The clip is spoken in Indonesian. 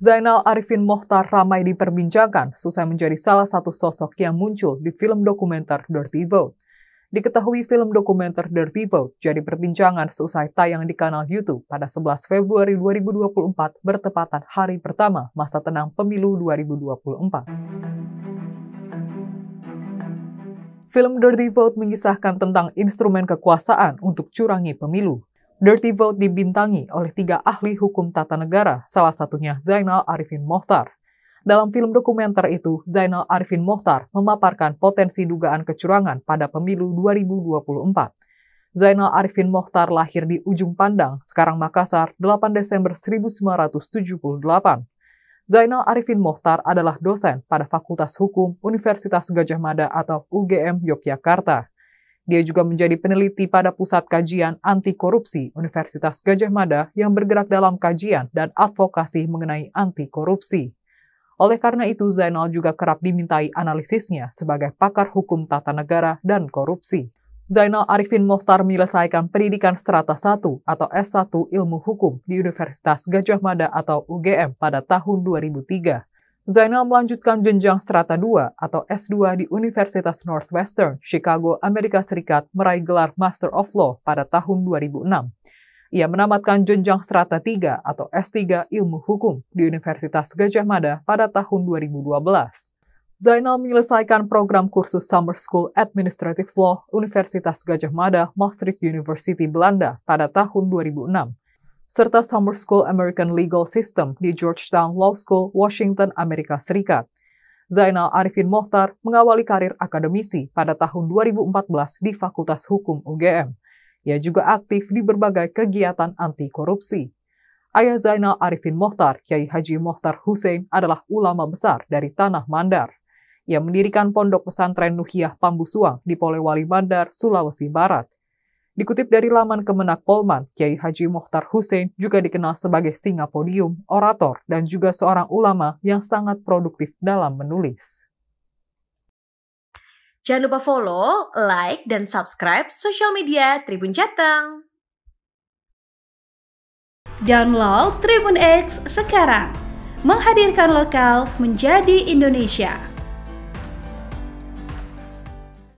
Zainal Arifin Mohtar ramai diperbincangkan susah menjadi salah satu sosok yang muncul di film dokumenter Dirty Vote. Diketahui film dokumenter Dirty Vote jadi perbincangan seusai tayang di kanal YouTube pada 11 Februari 2024 bertepatan hari pertama masa tenang pemilu 2024. Film Dirty Vote mengisahkan tentang instrumen kekuasaan untuk curangi pemilu. Dirty Vote dibintangi oleh tiga ahli hukum tata negara, salah satunya Zainal Arifin Mohtar. Dalam film dokumenter itu, Zainal Arifin Mohtar memaparkan potensi dugaan kecurangan pada pemilu 2024. Zainal Arifin Mohtar lahir di Ujung Pandang, sekarang Makassar, 8 Desember 1978. Zainal Arifin Mohtar adalah dosen pada Fakultas Hukum Universitas Gajah Mada atau UGM Yogyakarta. Dia juga menjadi peneliti pada Pusat Kajian Anti Korupsi Universitas Gajah Mada yang bergerak dalam kajian dan advokasi mengenai anti korupsi. Oleh karena itu, Zainal juga kerap dimintai analisisnya sebagai pakar hukum tata negara dan korupsi. Zainal Arifin Mohtar menyelesaikan pendidikan strata 1 atau S1 Ilmu Hukum di Universitas Gajah Mada atau UGM pada tahun 2003. Zainal melanjutkan jenjang strata 2 atau S2 di Universitas Northwestern, Chicago, Amerika Serikat meraih gelar Master of Law pada tahun 2006. Ia menamatkan jenjang strata 3 atau S3 Ilmu Hukum di Universitas Gajah Mada pada tahun 2012. Zainal menyelesaikan program kursus Summer School Administrative Law Universitas Gajah Mada, Maastricht University, Belanda pada tahun 2006 serta Summer School American Legal System di Georgetown Law School, Washington, Amerika Serikat. Zainal Arifin Mohtar mengawali karir akademisi pada tahun 2014 di Fakultas Hukum UGM. Ia juga aktif di berbagai kegiatan anti korupsi. Ayah Zainal Arifin Mohtar, Kiai Haji Mohtar Hussein, adalah ulama besar dari Tanah Mandar. Ia mendirikan pondok pesantren Nuhiyah Pambusuang di Polewali Mandar, Sulawesi Barat. Dikutip dari laman Kemenak Polman, Kiai Haji Mohtar Hussein juga dikenal sebagai Singapodium orator, dan juga seorang ulama yang sangat produktif dalam menulis. Jangan lupa follow, like, dan subscribe sosial media Tribun Jateng. Download Tribun X sekarang. Menghadirkan lokal menjadi Indonesia.